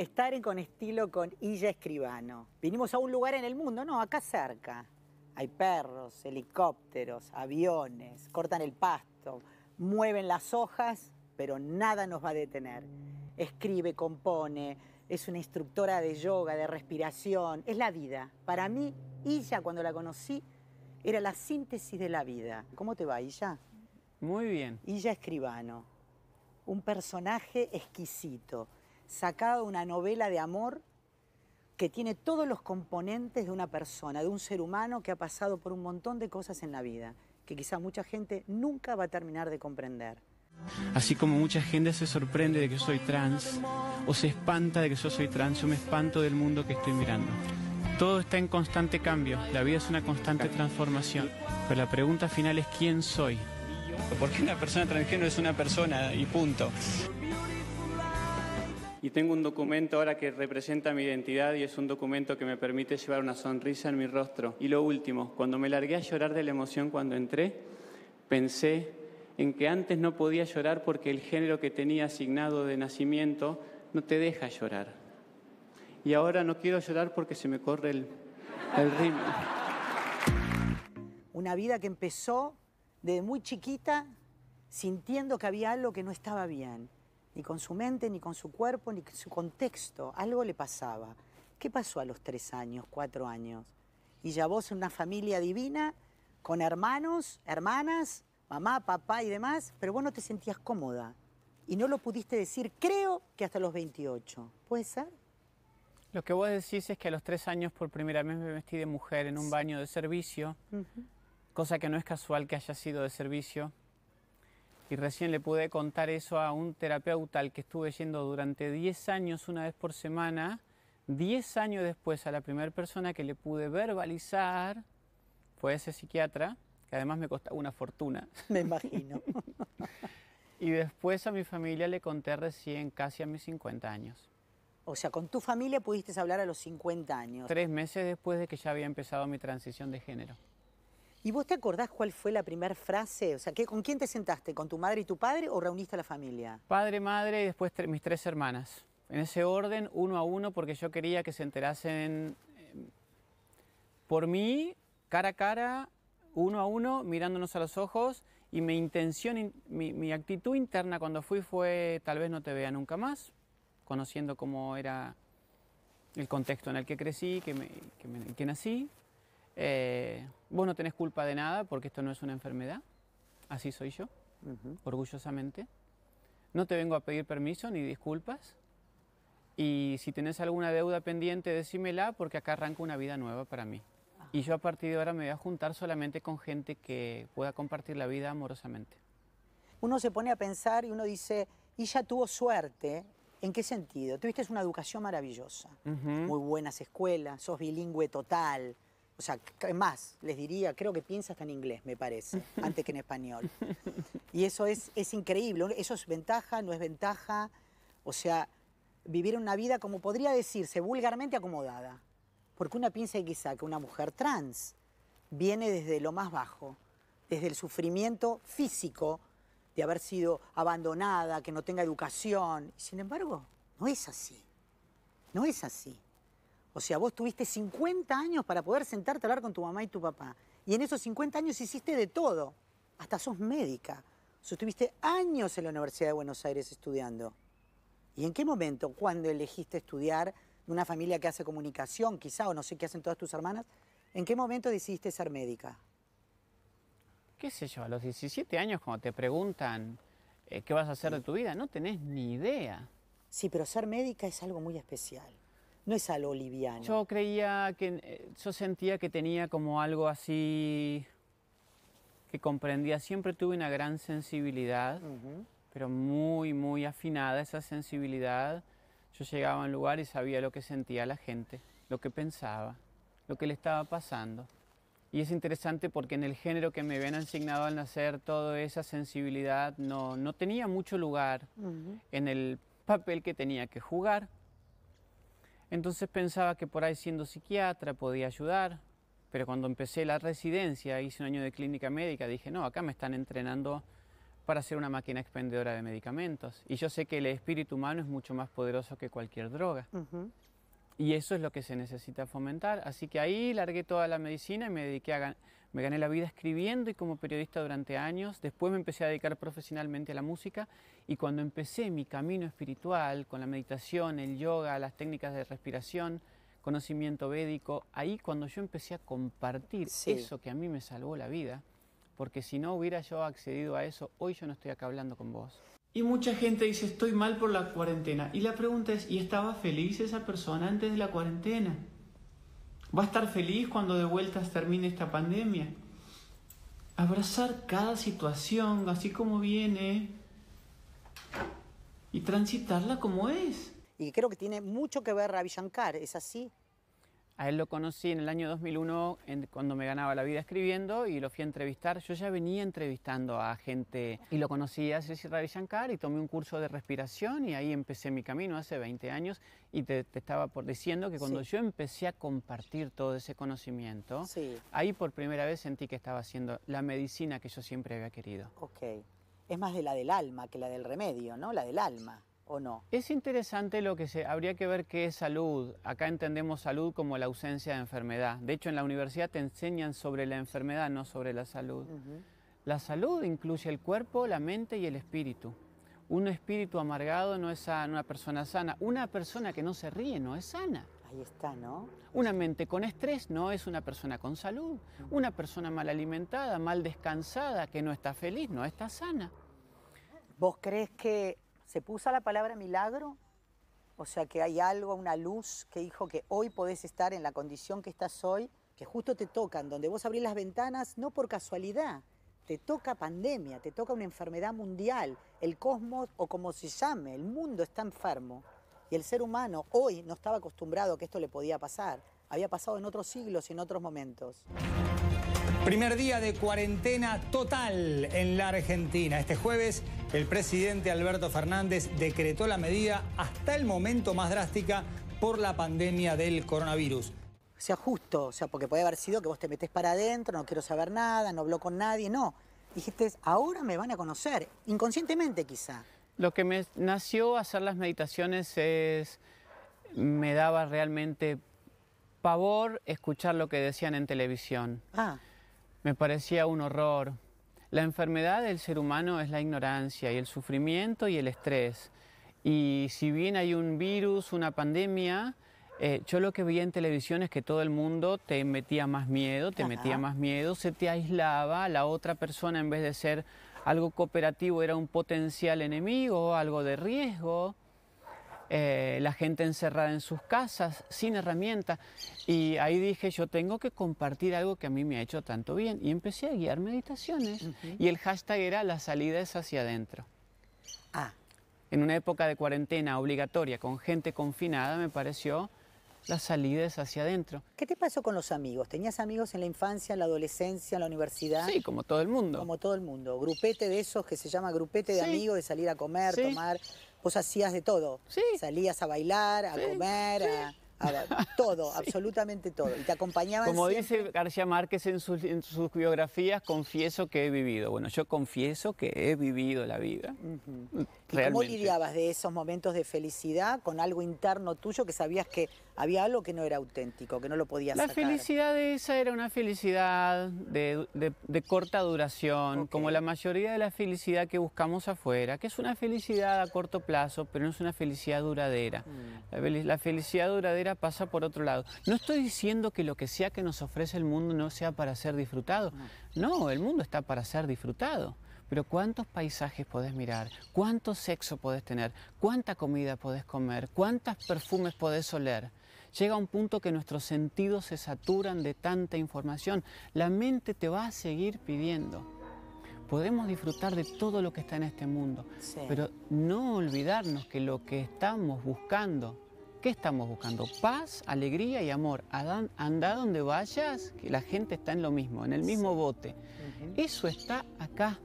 estar con estilo con Illa Escribano. Vinimos a un lugar en el mundo, no, acá cerca. Hay perros, helicópteros, aviones, cortan el pasto, mueven las hojas, pero nada nos va a detener. Escribe, compone, es una instructora de yoga, de respiración, es la vida. Para mí, Illa, cuando la conocí, era la síntesis de la vida. ¿Cómo te va, Illa? Muy bien. Illa Escribano, un personaje exquisito sacado una novela de amor que tiene todos los componentes de una persona, de un ser humano que ha pasado por un montón de cosas en la vida, que quizá mucha gente nunca va a terminar de comprender. Así como mucha gente se sorprende de que soy trans, o se espanta de que yo soy trans, yo me espanto del mundo que estoy mirando. Todo está en constante cambio, la vida es una constante transformación, pero la pregunta final es ¿quién soy? ¿Por qué una persona transgénero es una persona y punto? y tengo un documento ahora que representa mi identidad y es un documento que me permite llevar una sonrisa en mi rostro. Y lo último, cuando me largué a llorar de la emoción cuando entré, pensé en que antes no podía llorar porque el género que tenía asignado de nacimiento no te deja llorar. Y ahora no quiero llorar porque se me corre el, el ritmo. Una vida que empezó desde muy chiquita sintiendo que había algo que no estaba bien ni con su mente, ni con su cuerpo, ni con su contexto. Algo le pasaba. ¿Qué pasó a los tres años, cuatro años? Y ya vos en una familia divina, con hermanos, hermanas, mamá, papá y demás, pero vos no te sentías cómoda. Y no lo pudiste decir, creo que hasta los 28. ¿Puede ser? Lo que vos decís es que a los tres años por primera vez me vestí de mujer en un baño de servicio, cosa que no es casual que haya sido de servicio. Y recién le pude contar eso a un terapeuta al que estuve yendo durante 10 años, una vez por semana. 10 años después, a la primera persona que le pude verbalizar fue ese psiquiatra, que además me costaba una fortuna. Me imagino. y después a mi familia le conté recién, casi a mis 50 años. O sea, con tu familia pudiste hablar a los 50 años. Tres meses después de que ya había empezado mi transición de género. ¿Y vos te acordás cuál fue la primera frase? O sea, ¿qué, ¿con quién te sentaste? ¿Con tu madre y tu padre o reuniste a la familia? Padre, madre y después mis tres hermanas. En ese orden, uno a uno, porque yo quería que se enterasen em, por mí, cara a cara, uno a uno, mirándonos a los ojos. Y mi intención, mi, mi actitud interna cuando fui fue tal vez no te vea nunca más, conociendo cómo era el contexto en el que crecí, que, que, me, que nací. Eh, vos no tenés culpa de nada porque esto no es una enfermedad, así soy yo, orgullosamente. No te vengo a pedir permiso ni disculpas. Y si tenés alguna deuda pendiente, decímela porque acá arranca una vida nueva para mí. Ah. Y yo a partir de ahora me voy a juntar solamente con gente que pueda compartir la vida amorosamente. Uno se pone a pensar y uno dice, y ya tuvo suerte. ¿En qué sentido? Tuviste una educación maravillosa, muy buenas escuelas, sos bilingüe total, o sea, más, les diría, creo que piensa hasta en inglés, me parece, antes que en español. Y eso es, es increíble, eso es ventaja, no es ventaja, o sea, vivir una vida, como podría decirse, vulgarmente acomodada. Porque una piensa quizá que una mujer trans viene desde lo más bajo, desde el sufrimiento físico de haber sido abandonada, que no tenga educación. Sin embargo, no es así, no es así. O sea, vos tuviste 50 años para poder sentarte a hablar con tu mamá y tu papá. Y en esos 50 años hiciste de todo. Hasta sos médica. O tuviste años en la Universidad de Buenos Aires estudiando. ¿Y en qué momento, cuando elegiste estudiar una familia que hace comunicación, quizá, o no sé qué hacen todas tus hermanas, en qué momento decidiste ser médica? qué sé yo, a los 17 años cuando te preguntan eh, qué vas a hacer de tu vida, no tenés ni idea. Sí, pero ser médica es algo muy especial no es algo liviano. Yo creía que, eh, yo sentía que tenía como algo así que comprendía. Siempre tuve una gran sensibilidad, pero muy, muy afinada esa sensibilidad. Yo llegaba a un lugar y sabía lo que sentía la gente, lo que pensaba, lo que le estaba pasando. Y es interesante porque en el género que me habían asignado al nacer, toda esa sensibilidad no, no tenía mucho lugar en el papel que tenía que jugar. Entonces pensaba que por ahí siendo psiquiatra podía ayudar, pero cuando empecé la residencia, hice un año de clínica médica, dije, no, acá me están entrenando para ser una máquina expendedora de medicamentos. Y yo sé que el espíritu humano es mucho más poderoso que cualquier droga. Y eso es lo que se necesita fomentar. Así que ahí largué toda la medicina y me dediqué a, me gané la vida escribiendo y como periodista durante años. Después me empecé a dedicar profesionalmente a la música y cuando empecé mi camino espiritual con la meditación, el yoga, las técnicas de respiración, conocimiento védico, ahí cuando yo empecé a compartir eso que a mí me salvó la vida, porque si no hubiera yo accedido a eso, hoy yo no estoy acá hablando con vos. Y mucha gente dice, estoy mal por la cuarentena. Y la pregunta es, ¿y estaba feliz esa persona antes de la cuarentena? va a estar feliz cuando de vueltas termine esta pandemia. Abrazar cada situación así como viene y transitarla como es. Y creo que tiene mucho que ver Ravi es así. A él lo conocí en el año 2001 cuando me ganaba la vida escribiendo y lo fui a entrevistar. Yo ya venía entrevistando a gente y lo conocí a Sri Ravi Shankar y tomé un curso de respiración y ahí empecé mi camino hace 20 años y te, estaba por diciendo que cuando yo empecé a compartir todo ese conocimiento, ahí por primera vez sentí que estaba haciendo la medicina que yo siempre había querido. Ok. Es más de la del alma que la del remedio, ¿no? La del alma o no. Es interesante lo que se habría que ver qué es salud. Acá entendemos salud como la ausencia de enfermedad. De hecho, en la universidad te enseñan sobre la enfermedad, no sobre la salud. La salud incluye el cuerpo, la mente y el espíritu. Un espíritu amargado no es una persona sana. Una persona que no se ríe no es sana. Ahí está, ¿no? Una mente con estrés no es una persona con salud. Una persona mal alimentada, mal descansada, que no está feliz, no está sana. ¿Vos crees que se puso la palabra milagro, o sea que hay algo, una luz que dijo que hoy podés estar en la condición que estás hoy, que justo te tocan, donde vos abrís las ventanas, no por casualidad, te toca pandemia, te toca una enfermedad mundial, el cosmos o como se llame, el mundo está enfermo. Y el ser humano hoy no estaba acostumbrado a que esto le podía pasar. Había pasado en otros siglos y en otros momentos. Primer día de cuarentena total en la Argentina. Este jueves el presidente Alberto Fernández decretó la medida hasta el momento más drástica por la pandemia del coronavirus. O sea, justo, o sea, porque puede haber sido que vos te metés para adentro, no quiero saber nada, no hablo con nadie, no. Dijiste, ahora me van a conocer, inconscientemente quizá. Lo que me nació hacer las meditaciones es, me daba realmente pavor escuchar lo que decían en televisión. Ah. Me parecía un horror. La enfermedad del ser humano es la ignorancia y el sufrimiento y el estrés. Y si bien hay un virus, una pandemia, eh, yo lo que vi en televisión es que todo el mundo te metía más miedo, te metía más miedo, se te aislaba, la otra persona en vez de ser algo cooperativo era un potencial enemigo, algo de riesgo. Eh, la gente encerrada en sus casas, sin herramientas. Y ahí dije, yo tengo que compartir algo que a mí me ha hecho tanto bien. Y empecé a guiar meditaciones. Y el hashtag era las salidas hacia adentro. Ah. En una época de cuarentena obligatoria, con gente confinada, me pareció las salidas hacia adentro. ¿Qué te pasó con los amigos? ¿Tenías amigos en la infancia, en la adolescencia, en la universidad? Sí, como todo el mundo. Como todo el mundo. Grupete de esos que se llama grupete de amigos, de salir a comer, tomar, vos hacías de todo. Salías a bailar, a comer, a... todo, absolutamente todo. Y te acompañaban Como dice García Márquez en sus, biografías, confieso que he vivido. Bueno, yo confieso que he vivido la vida. ¿Y cómo lidiabas de esos momentos de felicidad con algo interno tuyo que sabías que había algo que no era auténtico, que no lo podías La felicidad de esa era una felicidad de, corta duración, como la mayoría de la felicidad que buscamos afuera, que es una felicidad a corto plazo, pero no es una felicidad duradera. Mm. La, felicidad duradera pasa por otro lado. No estoy diciendo que lo que sea que nos ofrece el mundo no sea para ser disfrutado. no el mundo está para ser disfrutado. Pero cuántos paisajes podés mirar, cuánto sexo podés tener, cuánta comida podés comer, cuántos perfumes podés oler. Llega un punto que nuestros sentidos se saturan de tanta información. La mente te va a seguir pidiendo. Podemos disfrutar de todo lo que está en este mundo, pero no olvidarnos que lo que estamos buscando, ¿qué estamos buscando? Paz, alegría y amor. Adán, anda donde vayas, que la gente está en lo mismo, en el mismo bote. Eso está acá.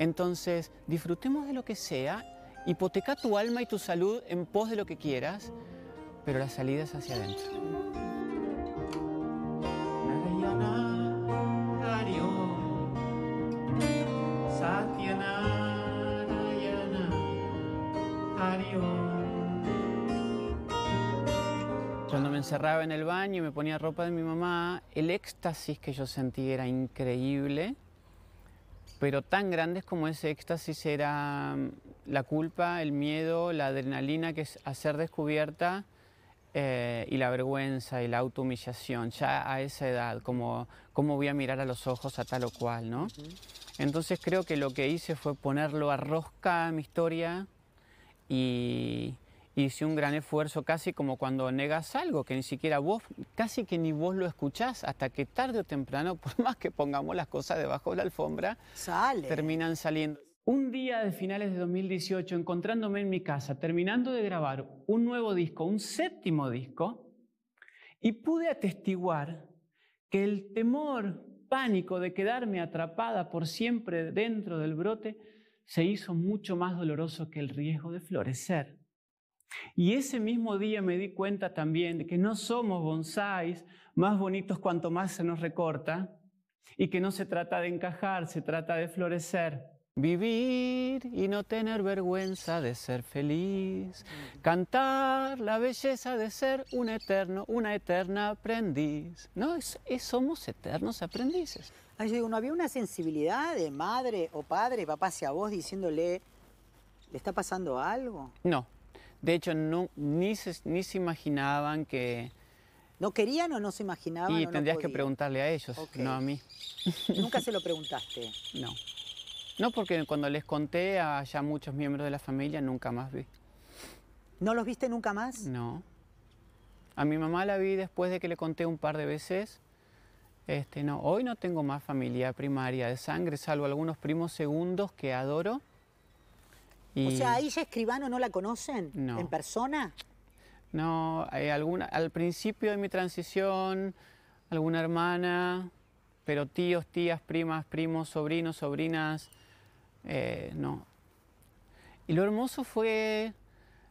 Entonces, disfrutemos de lo que sea, hipoteca tu alma y tu salud en pos de lo que quieras, pero la salida es hacia adentro. Cuando me encerraba en el baño y me ponía ropa de mi mamá, el éxtasis que yo sentí era increíble pero tan grandes como ese éxtasis era mm, la culpa, el miedo, la adrenalina que es hacer descubierta eh, y la vergüenza y la autohumillación, ya a esa edad, como cómo voy a mirar a los ojos a tal o cual, ¿no? Entonces creo que lo que hice fue ponerlo a rosca a mi historia y hice un gran esfuerzo, casi como cuando negas algo, que ni siquiera vos, casi que ni vos lo escuchás, hasta que tarde o temprano, por más que pongamos las cosas debajo de la alfombra, terminan saliendo. Un día de finales de 2018, encontrándome en mi casa, terminando de grabar un nuevo disco, un séptimo disco, y pude atestiguar que el temor, pánico de quedarme atrapada por siempre dentro del brote, se hizo mucho más doloroso que el riesgo de florecer. Y ese mismo día me di cuenta también de que no somos bonsáis más bonitos cuanto más se nos recorta y que no se trata de encajar, se trata de florecer. Vivir y no tener vergüenza de ser feliz. Mm. Cantar la belleza de ser un eterno, una eterna aprendiz. No, es, somos eternos aprendices. Ay, yo digo, ¿no había una sensibilidad de madre o padre, papá hacia vos diciéndole, ¿le está pasando algo? No, de hecho, no, ni, se, ni se imaginaban que... ¿No querían o no se imaginaban? Y tendrías que preguntarle a ellos, no a mí. ¿Nunca se lo preguntaste? No. No, porque cuando les conté a ya muchos miembros de la familia, nunca más vi. ¿No los viste nunca más? No. A mi mamá la vi después de que le conté un par de veces. Este, no, hoy no tengo más familia primaria de sangre, salvo algunos primos segundos que adoro o sea, ¿a ya Escribano no la conocen en persona? No, alguna, al principio de mi transición, alguna hermana, pero tíos, tías, primas, primos, sobrinos, sobrinas, eh, no. Y lo hermoso fue,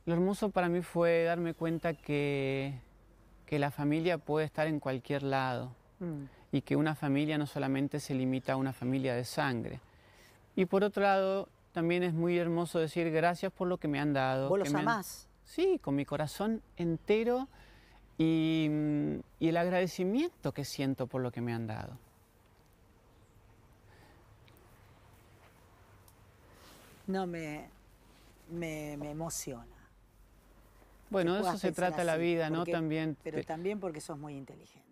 lo hermoso para mí fue darme cuenta que, que la familia puede estar en cualquier lado mm. y que una familia no solamente se limita a una familia de sangre. Y por otro lado, también es muy hermoso decir gracias por lo que me han dado. ¿Vos los amás? Sí, con mi corazón entero mm, y, el agradecimiento que siento por lo que me han dado. No, me, me, emociona. Bueno, de eso se trata la vida, ¿no? también. Pero también porque sos muy inteligente.